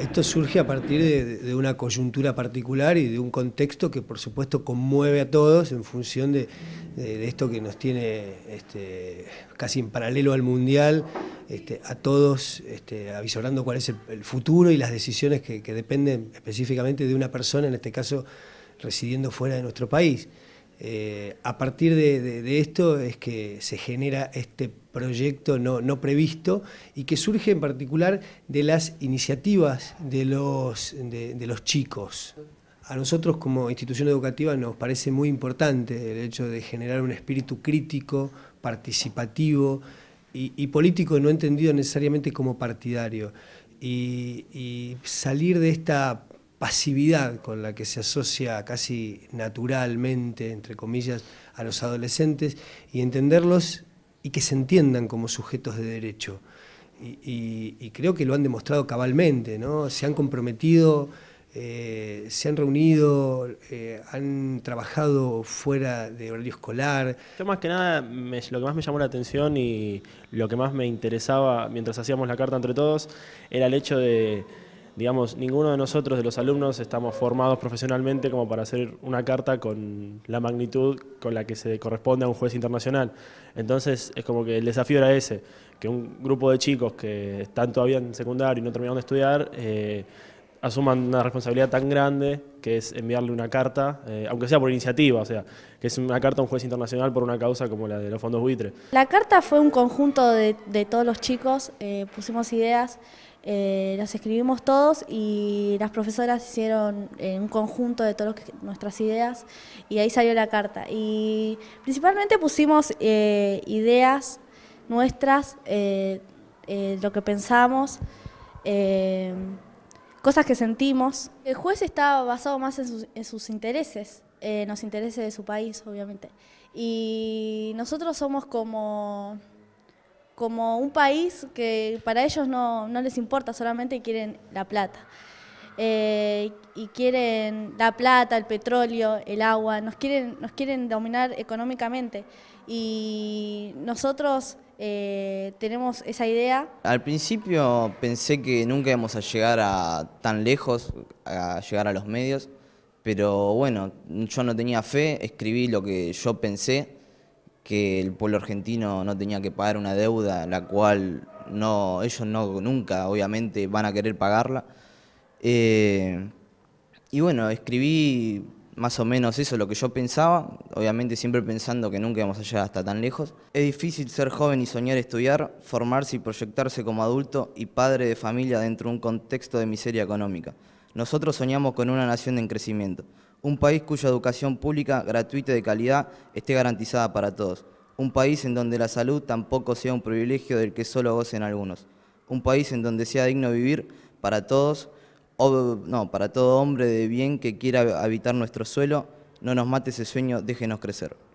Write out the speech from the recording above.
Esto surge a partir de, una coyuntura particular y de un contexto que por supuesto conmueve a todos en función de, esto que nos tiene este, casi en paralelo al Mundial, este, a todos este, avisorando cuál es el, futuro y las decisiones que dependen específicamente de una persona, en este caso residiendo fuera de nuestro país. Eh, a partir de, esto es que se genera este proyecto no, previsto y que surge en particular de las iniciativas de los, de, los chicos. A nosotros como institución educativa nos parece muy importante el hecho de generar un espíritu crítico, participativo y, político no entendido necesariamente como partidario. Y, y salir de esta pasividad con la que se asocia casi naturalmente, entre comillas, a los adolescentes y entenderlos y que se entiendan como sujetos de derecho. Y, creo que lo han demostrado cabalmente, ¿no? Se han comprometido, eh, se han reunido, eh, han trabajado fuera de horario escolar. Yo más que nada, lo que más me llamó la atención y lo que más me interesaba mientras hacíamos la carta entre todos era el hecho de digamos, ninguno de nosotros, de los alumnos, estamos formados profesionalmente como para hacer una carta con la magnitud con la que se corresponde a un juez internacional. Entonces, es como que el desafío era ese, que un grupo de chicos que están todavía en secundaria y no terminaron de estudiar, eh, asuman una responsabilidad tan grande que es enviarle una carta, eh, aunque sea por iniciativa, o sea, que es una carta a un juez internacional por una causa como la de los fondos buitre. La carta fue un conjunto de, todos los chicos, eh, pusimos ideas, eh, las escribimos todos y las profesoras hicieron un conjunto de todas nuestras ideas y ahí salió la carta. Y principalmente pusimos ideas nuestras, lo que pensamos cosas que sentimos. El juez está basado más en sus, intereses, en los intereses de su país, obviamente. Y nosotros somos como, como un país que para ellos no, les importa, solamente quieren la plata. Eh, y quieren la plata, el petróleo, el agua, nos quieren, nos quieren dominar económicamente. Y nosotros eh, tenemos esa idea. Al principio pensé que nunca íbamos a llegar a tan lejos, a llegar a los medios, pero bueno, yo no tenía fe, escribí lo que yo pensé, que el pueblo argentino no tenía que pagar una deuda, la cual no, ellos no, nunca, obviamente, van a querer pagarla. Eh, y bueno, escribí más o menos eso es lo que yo pensaba, obviamente siempre pensando que nunca íbamos a llegar hasta tan lejos. Es difícil ser joven y soñar estudiar, formarse y proyectarse como adulto y padre de familia dentro de un contexto de miseria económica. Nosotros soñamos con una nación en crecimiento, un país cuya educación pública, gratuita y de calidad esté garantizada para todos, un país en donde la salud tampoco sea un privilegio del que solo gocen algunos, un país en donde sea digno vivir para todos, no, para todo hombre de bien que quiera habitar nuestro suelo, no nos mate ese sueño, déjenos crecer.